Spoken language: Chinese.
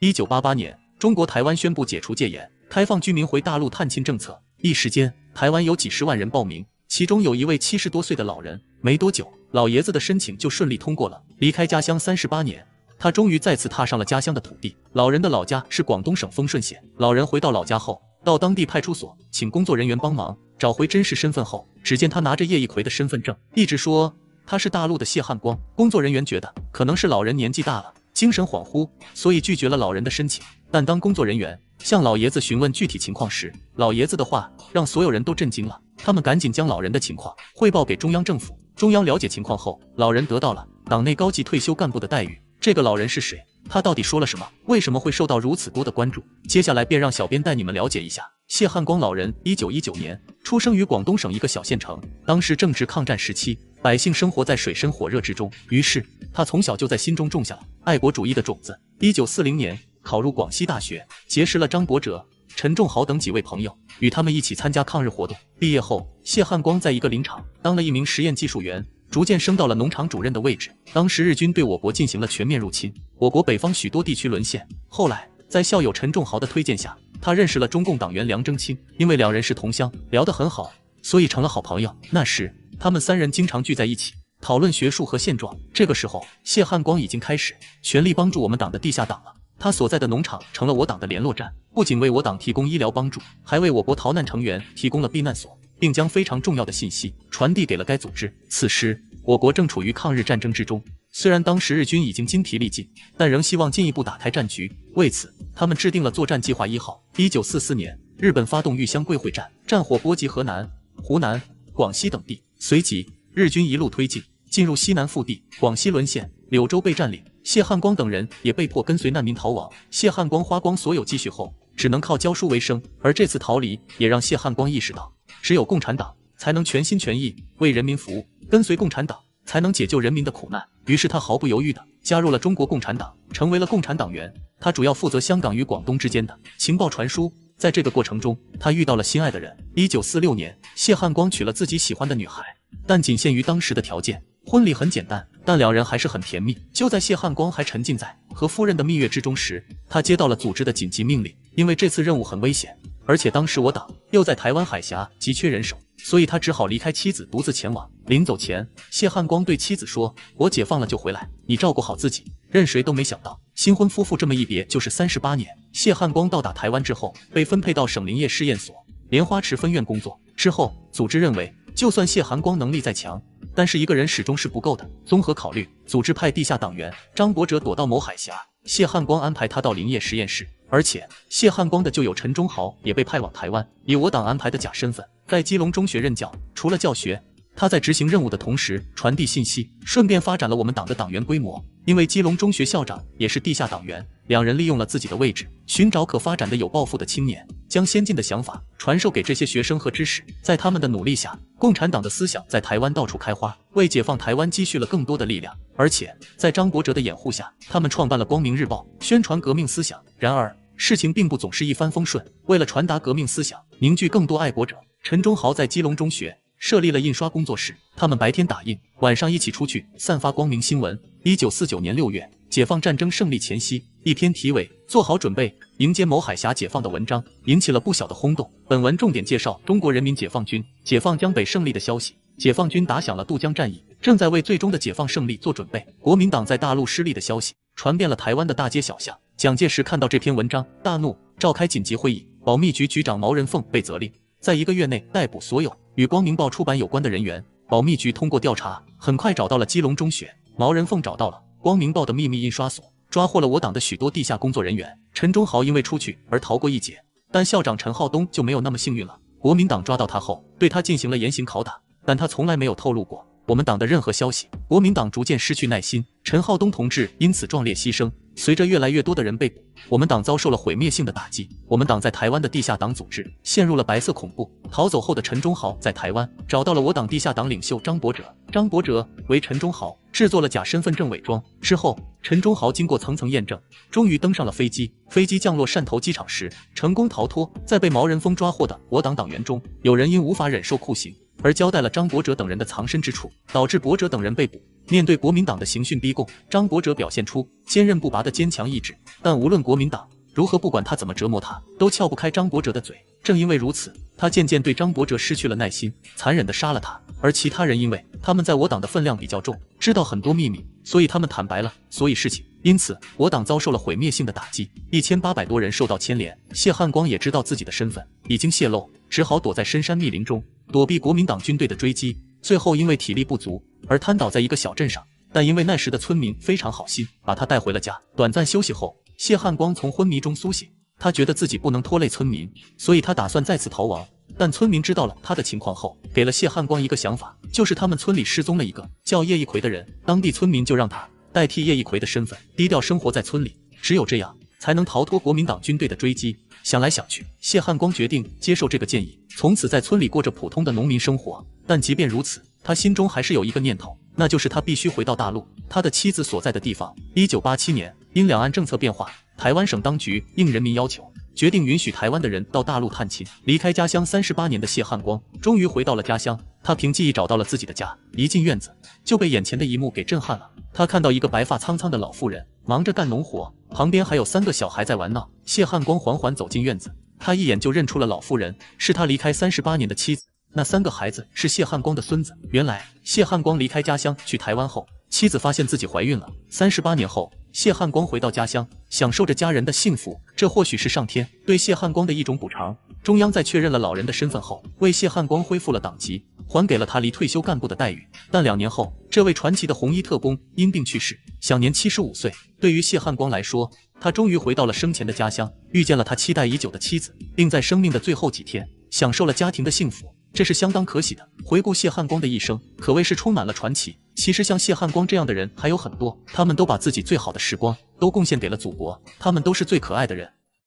一九八八年，中国台湾宣布解除戒严，开放居民回大陆探亲政策。一时间，台湾有几十万人报名，其中有一位七十多岁的老人。没多久，老爷子的申请就顺利通过了。离开家乡三十八年，他终于再次踏上了家乡的土地。老人的老家是广东省丰顺县。老人回到老家后，到当地派出所请工作人员帮忙找回真实身份后，只见他拿着叶一奎的身份证，一直说他是大陆的谢汉光。工作人员觉得可能是老人年纪大了。精神恍惚，所以拒绝了老人的申请。但当工作人员向老爷子询问具体情况时，老爷子的话让所有人都震惊了。他们赶紧将老人的情况汇报给中央政府。中央了解情况后，老人得到了党内高级退休干部的待遇。这个老人是谁？他到底说了什么？为什么会受到如此多的关注？接下来便让小编带你们了解一下谢汉光老人。一九一九年出生于广东省一个小县城，当时正值抗战时期，百姓生活在水深火热之中。于是他从小就在心中种下了。爱国主义的种子。一九四零年考入广西大学，结识了张伯哲、陈仲豪等几位朋友，与他们一起参加抗日活动。毕业后，谢汉光在一个林场当了一名实验技术员，逐渐升到了农场主任的位置。当时日军对我国进行了全面入侵，我国北方许多地区沦陷。后来，在校友陈仲豪的推荐下，他认识了中共党员梁征清，因为两人是同乡，聊得很好，所以成了好朋友。那时，他们三人经常聚在一起。讨论学术和现状。这个时候，谢汉光已经开始全力帮助我们党的地下党了。他所在的农场成了我党的联络站，不仅为我党提供医疗帮助，还为我国逃难成员提供了避难所，并将非常重要的信息传递给了该组织。此时，我国正处于抗日战争之中。虽然当时日军已经精疲力尽，但仍希望进一步打开战局。为此，他们制定了作战计划一号。一九四四年，日本发动豫湘桂会战，战火波及河南、湖南、广西等地，随即。日军一路推进，进入西南腹地，广西沦陷，柳州被占领，谢汉光等人也被迫跟随难民逃亡。谢汉光花光所有积蓄后，只能靠教书为生。而这次逃离也让谢汉光意识到，只有共产党才能全心全意为人民服务，跟随共产党才能解救人民的苦难。于是他毫不犹豫的加入了中国共产党，成为了共产党员。他主要负责香港与广东之间的情报传输。在这个过程中，他遇到了心爱的人。一九四六年，谢汉光娶了自己喜欢的女孩。但仅限于当时的条件，婚礼很简单，但两人还是很甜蜜。就在谢汉光还沉浸在和夫人的蜜月之中时，他接到了组织的紧急命令，因为这次任务很危险，而且当时我党又在台湾海峡急缺人手，所以他只好离开妻子，独自前往。临走前，谢汉光对妻子说：“我解放了就回来，你照顾好自己。”任谁都没想到，新婚夫妇这么一别就是三十八年。谢汉光到达台湾之后，被分配到省林业试验所莲花池分院工作。之后，组织认为。就算谢寒光能力再强，但是一个人始终是不够的。综合考虑，组织派地下党员张伯哲躲到某海峡，谢汉光安排他到林业实验室。而且谢汉光的旧友陈忠豪，也被派往台湾，以我党安排的假身份，在基隆中学任教。除了教学，他在执行任务的同时传递信息，顺便发展了我们党的党员规模。因为基隆中学校长也是地下党员，两人利用了自己的位置，寻找可发展的有抱负的青年。将先进的想法传授给这些学生和知识，在他们的努力下，共产党的思想在台湾到处开花，为解放台湾积蓄了更多的力量。而且在张伯哲的掩护下，他们创办了《光明日报》，宣传革命思想。然而，事情并不总是一帆风顺。为了传达革命思想，凝聚更多爱国者，陈忠豪在基隆中学设立了印刷工作室。他们白天打印，晚上一起出去散发《光明新闻》。一九四九年六月，解放战争胜利前夕。一篇题为“做好准备，迎接某海峡解放”的文章引起了不小的轰动。本文重点介绍中国人民解放军解放江北胜利的消息，解放军打响了渡江战役，正在为最终的解放胜利做准备。国民党在大陆失利的消息传遍了台湾的大街小巷。蒋介石看到这篇文章，大怒，召开紧急会议，保密局局长毛人凤被责令在一个月内逮捕所有与《光明报》出版有关的人员。保密局通过调查，很快找到了基隆中学，毛人凤找到了《光明报》的秘密印刷所。抓获了我党的许多地下工作人员，陈忠豪因为出去而逃过一劫，但校长陈浩东就没有那么幸运了。国民党抓到他后，对他进行了严刑拷打，但他从来没有透露过我们党的任何消息。国民党逐渐失去耐心，陈浩东同志因此壮烈牺牲。随着越来越多的人被捕，我们党遭受了毁灭性的打击。我们党在台湾的地下党组织陷入了白色恐怖。逃走后的陈忠豪在台湾找到了我党地下党领袖张伯哲，张伯哲为陈忠豪。制作了假身份证伪装之后，陈忠豪经过层层验证，终于登上了飞机。飞机降落汕头机场时，成功逃脱。在被毛人凤抓获的我党党员中，有人因无法忍受酷刑而交代了张伯哲等人的藏身之处，导致伯哲等人被捕。面对国民党的刑讯逼供，张伯哲表现出坚韧不拔的坚强意志，但无论国民党。如何不管他怎么折磨他，都撬不开张伯哲的嘴。正因为如此，他渐渐对张伯哲失去了耐心，残忍地杀了他。而其他人，因为他们在我党的分量比较重，知道很多秘密，所以他们坦白了。所以事情因此，我党遭受了毁灭性的打击，一千八百多人受到牵连。谢汉光也知道自己的身份已经泄露，只好躲在深山密林中躲避国民党军队的追击。最后因为体力不足而瘫倒在一个小镇上，但因为那时的村民非常好心，把他带回了家。短暂休息后。谢汉光从昏迷中苏醒，他觉得自己不能拖累村民，所以他打算再次逃亡。但村民知道了他的情况后，给了谢汉光一个想法，就是他们村里失踪了一个叫叶一奎的人，当地村民就让他代替叶一奎的身份，低调生活在村里，只有这样才能逃脱国民党军队的追击。想来想去，谢汉光决定接受这个建议，从此在村里过着普通的农民生活。但即便如此，他心中还是有一个念头，那就是他必须回到大陆，他的妻子所在的地方。一九八七年。因两岸政策变化，台湾省当局应人民要求，决定允许台湾的人到大陆探亲。离开家乡三十八年的谢汉光终于回到了家乡，他凭记忆找到了自己的家。一进院子，就被眼前的一幕给震撼了。他看到一个白发苍苍的老妇人忙着干农活，旁边还有三个小孩在玩闹。谢汉光缓缓走进院子，他一眼就认出了老妇人，是他离开三十八年的妻子。那三个孩子是谢汉光的孙子。原来，谢汉光离开家乡去台湾后，妻子发现自己怀孕了。三十八年后。谢汉光回到家乡，享受着家人的幸福，这或许是上天对谢汉光的一种补偿。中央在确认了老人的身份后，为谢汉光恢复了党籍，还给了他离退休干部的待遇。但两年后，这位传奇的红衣特工因病去世，享年七十五岁。对于谢汉光来说，他终于回到了生前的家乡，遇见了他期待已久的妻子，并在生命的最后几天享受了家庭的幸福，这是相当可喜的。回顾谢汉光的一生，可谓是充满了传奇。其实像谢汉光这样的人还有很多，他们都把自己最好的时光都贡献给了祖国，他们都是最可爱的人。